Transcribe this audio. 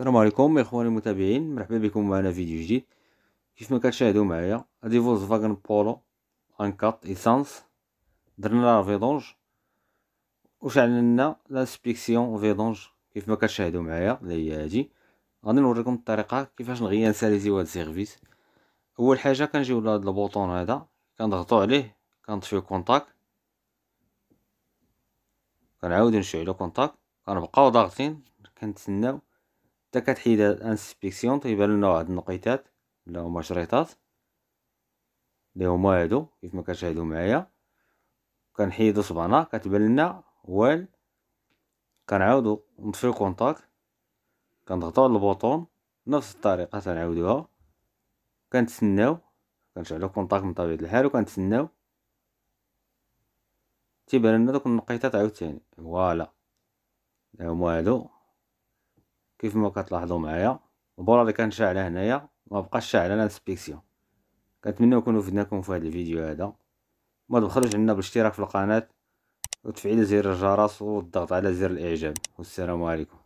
السلام عليكم اخواني المتابعين مرحبا بكم معنا فيديو جديد كيف ما كتشاهدوا معايا هادي فولكسفاغن بولو ان كات ايسانس درنا لا فيدونج وشعلنا لاسبيكسيون فيدونج كيف ما كتشاهدوا معايا اللي هي هادي غادي نوريكم الطريقه كيفاش نغير نساليزيو هاد السيرفيس اول حاجه كنجيو لهاد البوطون هذا كنضغطوا عليه كنطفيو كونتاك كنعاودو نشعلو كونتاك كنبقاو ضاغطين كنتسناو حتى كتحيد هاد الانسبيكسيون تيبان لنا واحد النقيطات اللي هما شريطات اللي هما هادو كيف ما كتشاهدوا معايا كنحيدو صبعنا كتبان لنا وال كنعاودو نطفيو كونتاك كنضغطو على البوطون نفس الطريقه تنعاودوها كنتسناو كنشعلو كونتاك من طبيعه الحال وكنتسناو تيبان لنا دوك النقيطات عاوتاني فوالا هما هادو كيف ما كتلاحظوا معايا البوله اللي كانت شاعله هنايا ما بقاش شاعله لا سبيكسيون كنتمنى يكونوا فدناكم في هذا الفيديو هذا ما تبخلوش عنا بالاشتراك في القناه وتفعيل زر الجرس والضغط على زر الاعجاب والسلام عليكم